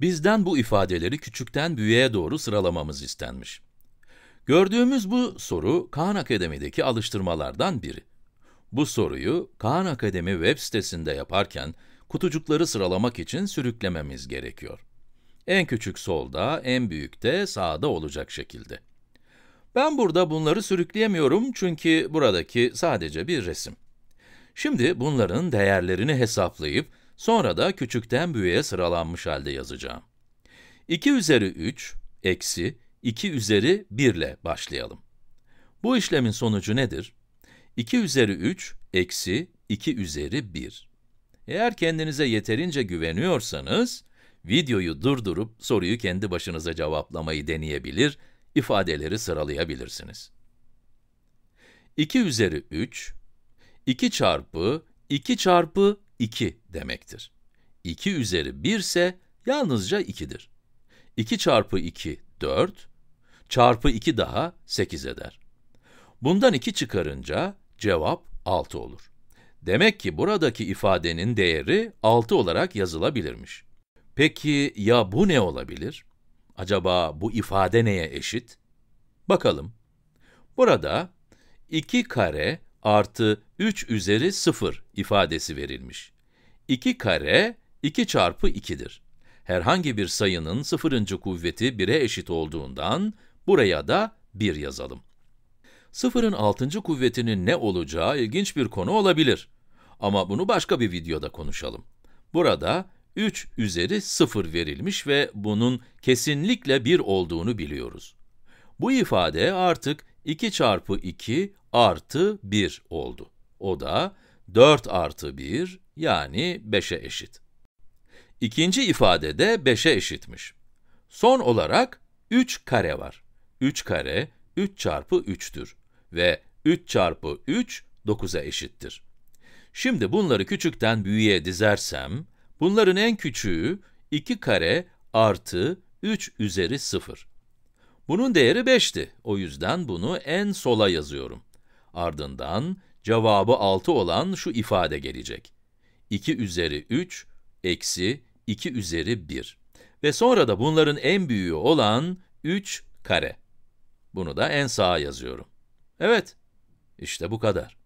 Bizden bu ifadeleri küçükten büyüğe doğru sıralamamız istenmiş. Gördüğümüz bu soru, Khan Akademi'deki alıştırmalardan biri. Bu soruyu Khan Akademi web sitesinde yaparken, kutucukları sıralamak için sürüklememiz gerekiyor. En küçük solda, en büyük de sağda olacak şekilde. Ben burada bunları sürükleyemiyorum çünkü buradaki sadece bir resim. Şimdi bunların değerlerini hesaplayıp Sonra da küçükten büyüğe sıralanmış halde yazacağım. 2 üzeri 3 eksi 2 üzeri 1 ile başlayalım. Bu işlemin sonucu nedir? 2 üzeri 3 eksi 2 üzeri 1. Eğer kendinize yeterince güveniyorsanız, videoyu durdurup soruyu kendi başınıza cevaplamayı deneyebilir, ifadeleri sıralayabilirsiniz. 2 üzeri 3, 2 çarpı 2 çarpı 2 demektir. 2 üzeri 1 ise yalnızca 2'dir. 2 çarpı 2, 4, çarpı 2 daha 8 eder. Bundan 2 çıkarınca cevap 6 olur. Demek ki buradaki ifadenin değeri 6 olarak yazılabilirmiş. Peki ya bu ne olabilir? Acaba bu ifade neye eşit? Bakalım. Burada 2 kare artı 3 üzeri 0 ifadesi verilmiş. 2 kare 2 çarpı 2'dir. Herhangi bir sayının sıfırıncı kuvveti 1'e eşit olduğundan buraya da 1 yazalım. Sıfırın altıncı kuvvetinin ne olacağı ilginç bir konu olabilir. Ama bunu başka bir videoda konuşalım. Burada 3 üzeri 0 verilmiş ve bunun kesinlikle 1 olduğunu biliyoruz. Bu ifade artık 2 çarpı 2 artı 1 oldu. O da 4 artı 1 yani 5'e eşit. İkinci ifade de 5'e eşitmiş. Son olarak 3 kare var. 3 kare 3 çarpı 3'tür ve 3 çarpı 3 9'a eşittir. Şimdi bunları küçükten büyüğe dizersem, bunların en küçüğü 2 kare artı 3 üzeri 0. Bunun değeri 5'ti. O yüzden bunu en sola yazıyorum. Ardından cevabı 6 olan şu ifade gelecek. 2 üzeri 3 eksi 2 üzeri 1. Ve sonra da bunların en büyüğü olan 3 kare. Bunu da en sağa yazıyorum. Evet, işte bu kadar.